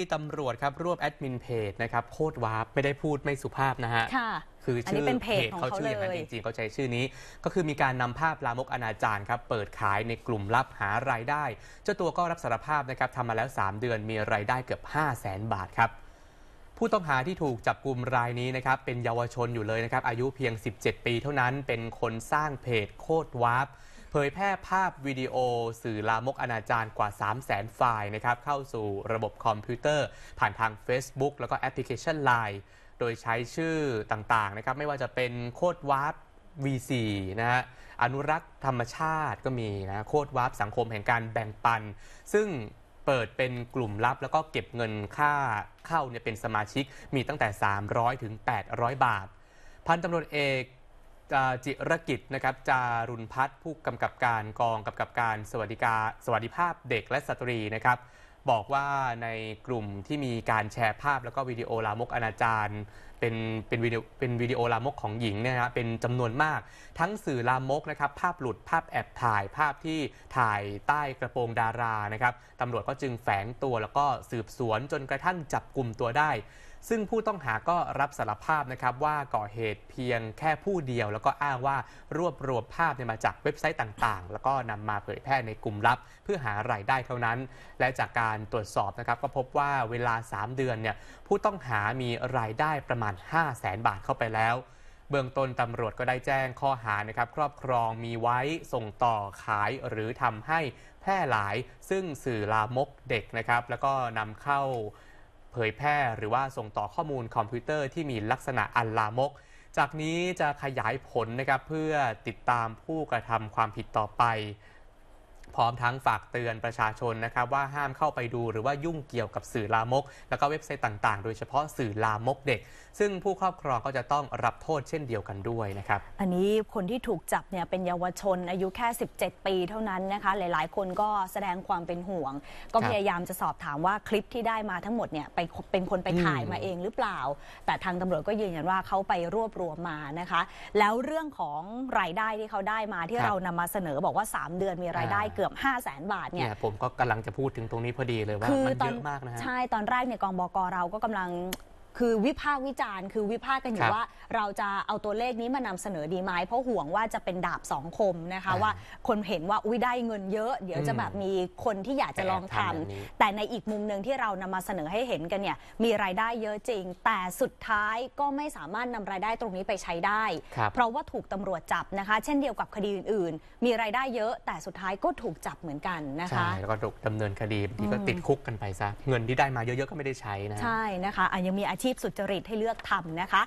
ที่ตำรวจครับร่วมแอดมินเพจนะครับโคดวาร์ปไม่ได้พูดไม่สุภาพนะฮะคือชื่ออเพจเขาชื่ออย่างนั้นจริงๆเขาใช้ชื่อนี้ ก็คือมีการนำภาพลามกอนาจารครับเปิดขายในกลุ่มลับหารายได้ เจ้าตัวก็รับสารภาพนะครับทำมาแล้ว 3 เดือนมีรายได้เกือบ5 0 0แสนบาทครับผู้ต้องหาที่ถูกจับกลุ่มรายนี้นะครับเป็นเยาวชนอยู่เลยนะครับอายุเพียง 17 ปีเท่านั้นเป็นคนสร้างเพจโคดวาร์ปผยแพร่ภาพวิดีโอสื่อลามกอนาจารกว่า 3 0 0 0 0 0ไฟล์นะครับเข้าสู่ระบบคอมพิวเตอร์ ผ่านทาง Facebook แล้วก็แอปพลิเคชัน Line โดยใช้ชื่อต่างๆนะครับไม่ว่าจะเป็นโคดวาร์ป V4 นะฮะอนุรักษ์ธรรมชาติก็มีนะโคดวาร์ปสังคมแห่งการแบ่งปัน ซึ่งเปิดเป็นกลุ่มลับแล้วก็เก็บเงินค่าเข้าเนี่ยเป็นสมาชิกมีตั้งแต่ 300 ถึง 800บาท พันตำรวจเอกจิรกิจนะครับ จารุณพัฒน์ผู้กำกับการกองกำกับการสวัสดิการ สวัสดิภาพเด็กและสตรีนะครับบอกว่าในกลุ่มที่มีการแชร์ภาพแล้วก็วิดีโอลามกอนาจาร เป็นเป็นวิดีโอเป็นวิดีโอลามกของหญิงเนี่ะนะเป็นจำนวนมาก ทั้งสื่อลามกนะครับภาพหลุดภาพแอบถ่ายภาพที่ถ่ายใต้กระโปรงดารานะครับตำรวจก็จึงแฝงตัวแล้วก็สืบสวนจนกระทั่งจับกลุ่มตัวได้ซึ่งผู้ต้องหาก็รับสารภาพนะครับว่าก่อเหตุเพียงแค่ผู้เดียวแล้วก็อ้างว่ารวบรวมภาพมาจากเว็บไซต์ต่าง ๆ แล้วก็นำมาเผยแพร่ในกลุ่มลับเพื่อหารายได้เท่านั้น และจากการตรวจสอบนะครับก็พบว่าเวลา 3 เดือนเนี่ยผู้ต้องหามีรายได้ประมาณ5 0 0แสนบาทเข้าไปแล้ว เบื้องต้นตำรวจก็ได้แจ้งข้อหานะครับครอบครองมีไว้ส่งต่อขายหรือทำให้แพร่หลาย ซึ่งสื่อลามกเด็กนะครับแล้วก็นำเข้าผยแพร่หรือว่าส่งต่อข้อมูลคอมพิวเตอร์ที่มีลักษณะอันลามก จากนี้จะขยายผลนะครับเพื่อติดตามผู้กระทำความผิดต่อไปพร้อมทั้งฝากเตือนประชาชนนะครับว่าห้ามเข้าไปดูหรือว่ายุ่งเกี่ยวกับสื่อลามก แล้วก็เว็บไซต์ต่างๆโดยเฉพาะสื่อลามกเด็ก ซึ่งผู้ครอบครองก็จะต้องรับโทษเช่นเดียวกันด้วยนะครับอันนี้คนที่ถูกจับเนี่ยเป็นเยาวชนอายุแค่ 17 ปีเท่านั้นนะคะหลายๆคนก็แสดงความเป็นห่วง ก็พยายามจะสอบถามว่าคลิปที่ได้มาทั้งหมดเนี่ยไปเป็นคนไปถ่ายมาเองหรือเปล่า แต่ทางตำรวจก็ยืนยันว่าเขาไปรวบรวมมานะคะ แล้วเรื่องของรายได้ที่เขาได้มาที่เรานำมาเสนอบอกว่า 3 เดือนมีรายได้เกือบอบ5 0 0แสนบาทเนี่ยผมก็กำลังจะพูดถึงตรงนี้พอดีเลยว่ามันเยอะมากนะฮะใช่ตอนแรกเนี่ยกองบกเราก็กำลังคือวิพากษ์วิจารณ์คือวิพากษ์กันอยู่ว่าเราจะเอาตัวเลขนี้มานำเสนอดีไหมเพราะห่วงว่าจะเป็นดาบสองคมนะคะว่าคนเห็นว่าอุ้ยได้เงินเยอะเดี๋ยวจะแบบมีคนที่อยากจะลองทำแแต่ในอีกมุมหนึ่งที่เรานำมาเสนอให้เห็นกันเนี่ยมีรายได้เยอะจริง แต่สุดท้ายก็ไม่สามารถนำรายได้ตรงนี้ไปใช้ได้ เพราะว่าถูกตำรวจจับนะคะ เช่นเดียวกับคดีอื่น ๆ มีรายได้เยอะแต่สุดท้ายก็ถูกจับเหมือนกันนะคะใช่แล้วก็ถูกดำเนินคดีทีก็ติดคุกกันไปซะเงินที่ได้มาเยอะๆก็ไม่ได้ใช้นะใช่นะคะอัะยังมีอาชีพีพสุจริตให้เลือกทำนะคะ